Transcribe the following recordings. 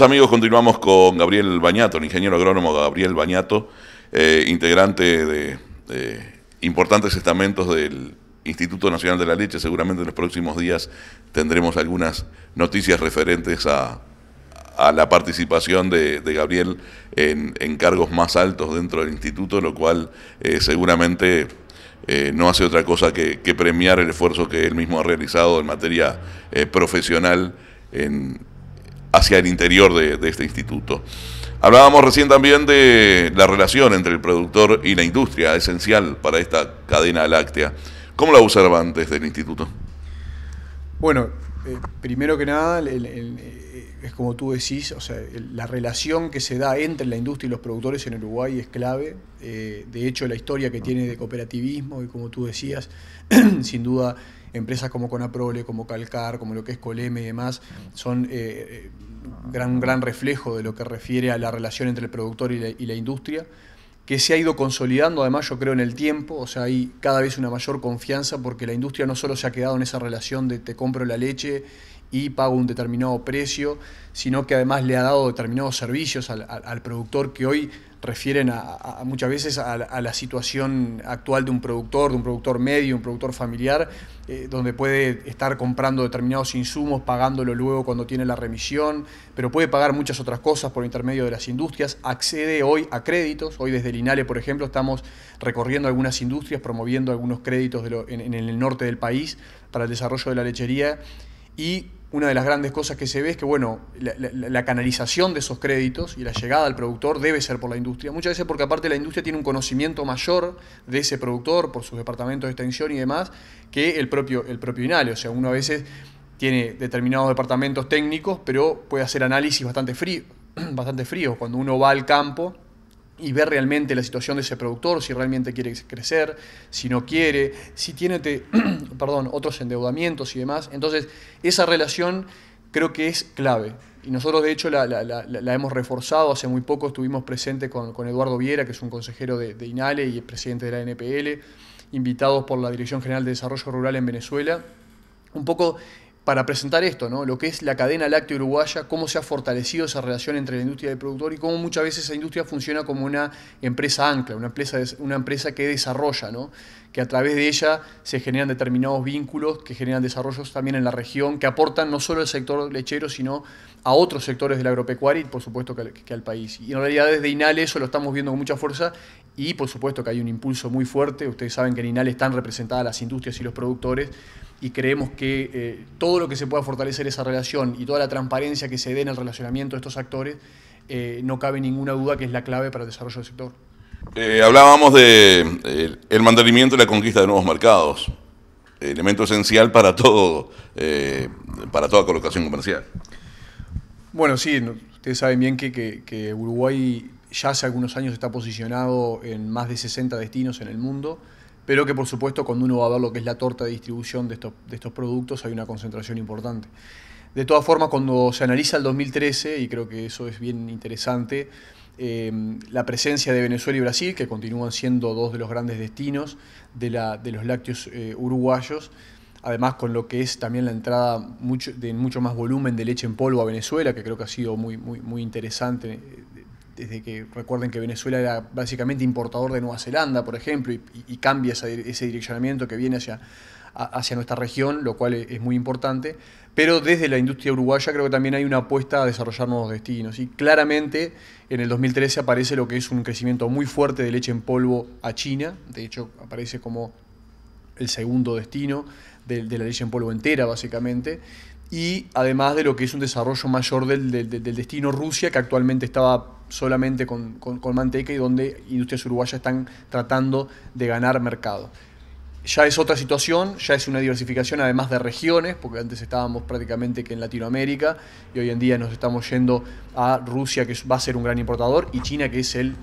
amigos, continuamos con Gabriel Bañato, el ingeniero agrónomo Gabriel Bañato, eh, integrante de, importantes estamentos del Instituto Nacional de la Leche. Seguramente en los próximos días tendremos algunas noticias referentes a, la participación de, Gabriel en, cargos más altos dentro del instituto, lo cual eh, seguramente eh, no hace otra cosa que, que, premiar el esfuerzo que él mismo ha realizado en materia profesional en hacia el interior de, este instituto. Hablábamos recién también de la relación entre el productor y la industria, esencial para esta cadena láctea. ¿Cómo la observan desde el instituto? Bueno, eh, primero que nada, eh, es como tú decís, o sea, la relación que se da entre la industria y los productores en Uruguay es clave. Eh, de hecho, la historia que tiene de cooperativismo y como tú decías, sin duda, empresas como Conaprole, como Calcar, como lo que es Coleme y demás, son eh, gran, gran reflejo de lo que refiere a la relación entre el productor y la industria que se ha ido consolidando, además yo creo en el tiempo, o sea, hay cada vez una mayor confianza porque la industria no solo se ha quedado en esa relación de te compro la leche y pago un determinado precio, sino que además le ha dado determinados servicios al, productor que hoy refieren a, muchas veces a, la situación actual de un productor, de un productor medio, un productor familiar, eh, donde puede estar comprando determinados insumos, pagándolo luego cuando tiene la remisión, pero puede pagar muchas otras cosas por intermedio de las industrias, accede hoy a créditos, hoy desde el INALE, por ejemplo, estamos recorriendo algunas industrias, promoviendo algunos créditos en el norte del país para el desarrollo de la lechería y una de las grandes cosas que se ve es que, bueno, la, canalización de esos créditos y la llegada al productor debe ser por la industria. Muchas veces porque aparte la industria tiene un conocimiento mayor de ese productor por sus departamentos de extensión y demás que el propio, el propio O sea, uno a veces tiene determinados departamentos técnicos, pero puede hacer análisis bastante, frío, bastante frío Cuando uno va al campo, y ver realmente la situación de ese productor, si realmente quiere crecer, si no quiere, si tiene perdón, otros endeudamientos y demás. Entonces, esa relación creo que es clave. Y nosotros, de hecho, la, hemos reforzado. Hace muy poco estuvimos presentes con, Eduardo Viera, que es un consejero de, de INALE y es presidente de la NPL, invitados por la Dirección General de Desarrollo Rural en Venezuela. Un poco para presentar esto, ¿no? lo que es la cadena láctea uruguaya, cómo se ha fortalecido esa relación entre la industria del productor y cómo muchas veces esa industria funciona como una empresa ancla, una empresa, una empresa que desarrolla, ¿no? que a través de ella se generan determinados vínculos, que generan desarrollos también en la región, que aportan no solo al sector lechero, sino a otros sectores del agropecuaria y por supuesto que al, país. Y en realidad desde inal eso lo estamos viendo con mucha fuerza y por supuesto que hay un impulso muy fuerte, ustedes saben que en INAL están representadas las industrias y los productores y creemos que eh, todo lo que se pueda fortalecer esa relación y toda la transparencia que se dé en el relacionamiento de estos actores, eh, no cabe ninguna duda que es la clave para el desarrollo del sector. Eh, hablábamos de el mantenimiento y la conquista de nuevos mercados, elemento esencial para todo, para toda colocación comercial. Bueno, sí, ustedes saben bien que, que Uruguay ya hace algunos años está posicionado en más de 60 destinos en el mundo, pero que por supuesto cuando uno va a ver lo que es la torta de distribución de estos, productos hay una concentración importante. De todas formas, cuando se analiza el 2013, y creo que eso es bien interesante, em, la presencia de Venezuela y Brasil, que continúan siendo dos de los grandes destinos de, la, de los lácteos eh, uruguayos, además con lo que es también la entrada mucho, de mucho más volumen de leche en polvo a Venezuela, que creo que ha sido muy, muy, muy interesante desde que recuerden que Venezuela era básicamente importador de Nueva Zelanda, por ejemplo, y, cambia ese, direccionamiento que viene hacia, hacia nuestra región, lo cual es muy importante. Pero desde la industria uruguaya creo que también hay una apuesta a desarrollar nuevos destinos. Y claramente en el 2013 aparece lo que es un crecimiento muy fuerte de leche en polvo a China. De hecho, aparece como el segundo destino de, la leche en polvo entera, básicamente. Y además de lo que es un desarrollo mayor del, del destino Rusia, que actualmente estaba solamente con, con, manteca y donde industrias uruguayas están tratando de ganar mercado ya es otra situación, ya es una diversificación además de regiones, porque antes estábamos prácticamente que en Latinoamérica y hoy en día nos estamos yendo a Rusia, que va a ser un gran importador, y China, que es el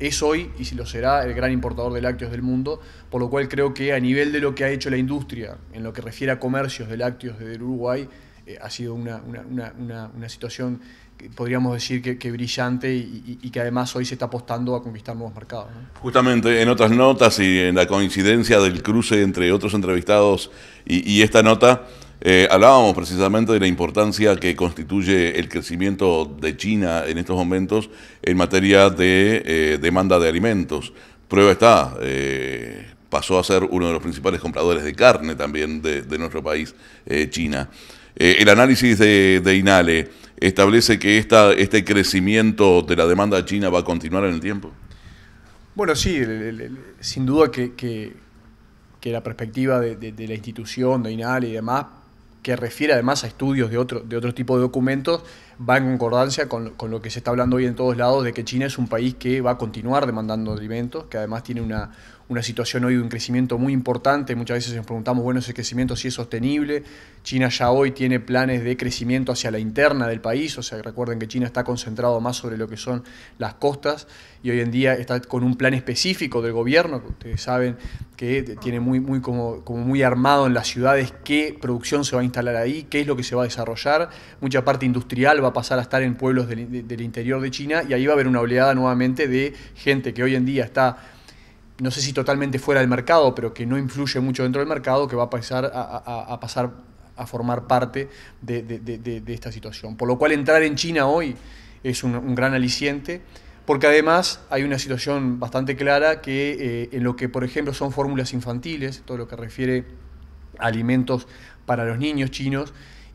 es hoy y si lo será el gran importador de lácteos del mundo, por lo cual creo que a nivel de lo que ha hecho la industria en lo que refiere a comercios de lácteos del Uruguay, eh, ha sido una, una, una, situación, que podríamos decir, que, brillante y, que además hoy se está apostando a conquistar nuevos mercados. Justamente en otras notas y en la coincidencia del cruce entre otros entrevistados y, esta nota, eh, hablábamos precisamente de la importancia que constituye el crecimiento de China en estos momentos en materia de eh, demanda de alimentos. Prueba está, pasó a ser uno de los principales compradores de carne también de, de nuestro país, China. Eh, el análisis de, de, INALE establece que esta, este crecimiento de la demanda china va a continuar en el tiempo. Bueno, sí, sin duda que, la perspectiva de, la institución, de INALE y demás, que refiere además a estudios de otro, de otro tipo de documentos, va en concordancia con, con, lo que se está hablando hoy en todos lados, de que China es un país que va a continuar demandando alimentos, que además tiene una, una situación hoy de un crecimiento muy importante. Muchas veces nos preguntamos, bueno, ese crecimiento si es sostenible. China ya hoy tiene planes de crecimiento hacia la interna del país, o sea, recuerden que China está concentrado más sobre lo que son las costas y hoy en día está con un plan específico del gobierno, que ustedes saben que tiene muy, muy como, como muy armado en las ciudades qué producción se va a instalar ahí, qué es lo que se va a desarrollar. Mucha parte industrial va a pasar a estar en pueblos del, del interior de China y ahí va a haber una oleada nuevamente de gente que hoy en día está no sé si totalmente fuera del mercado, pero que no influye mucho dentro del mercado, que va a pasar a, pasar a formar parte de, esta situación. Por lo cual entrar en China hoy es un, gran aliciente, porque además hay una situación bastante clara que eh, en lo que, por ejemplo, son fórmulas infantiles, todo lo que refiere a alimentos para los niños chinos,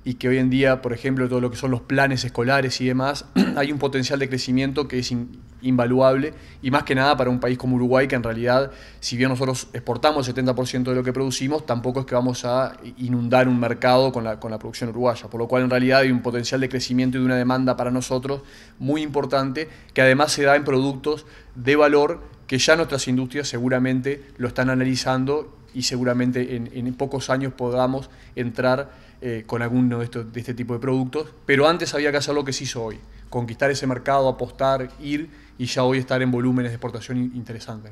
y que hoy en día, por ejemplo, todo lo que son los planes escolares y demás, hay un potencial de crecimiento que es invaluable y más que nada para un país como Uruguay que en realidad, si bien nosotros exportamos el 70% de lo que producimos, tampoco es que vamos a inundar un mercado con la, con la producción uruguaya, por lo cual en realidad hay un potencial de crecimiento y de una demanda para nosotros muy importante que además se da en productos de valor que ya nuestras industrias seguramente lo están analizando y seguramente en, pocos años podamos entrar eh, con alguno de, este tipo de productos. Pero antes había que hacer lo que se hizo hoy, conquistar ese mercado, apostar, ir y ya hoy estar en volúmenes de exportación interesantes.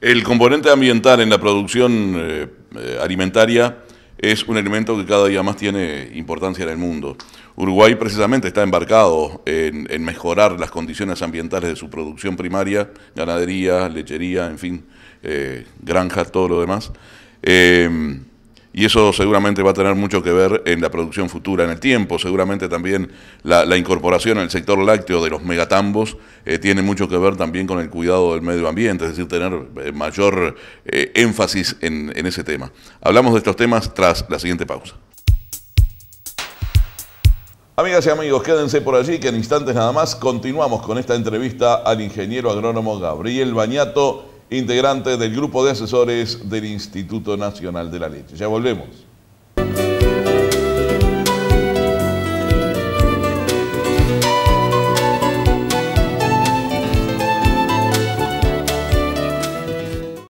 El componente ambiental en la producción eh, eh, alimentaria es un elemento que cada día más tiene importancia en el mundo. Uruguay precisamente está embarcado en, mejorar las condiciones ambientales de su producción primaria, ganadería, lechería, en fin, eh, granjas, todo lo demás. Eh, y eso seguramente va a tener mucho que ver en la producción futura, en el tiempo, seguramente también la, incorporación en el sector lácteo de los megatambos eh, tiene mucho que ver también con el cuidado del medio ambiente, es decir, tener eh, mayor eh, énfasis en, en ese tema. Hablamos de estos temas tras la siguiente pausa. Amigas y amigos, quédense por allí que en instantes nada más continuamos con esta entrevista al ingeniero agrónomo Gabriel Bañato integrante del grupo de asesores del Instituto Nacional de la Leche. Ya volvemos.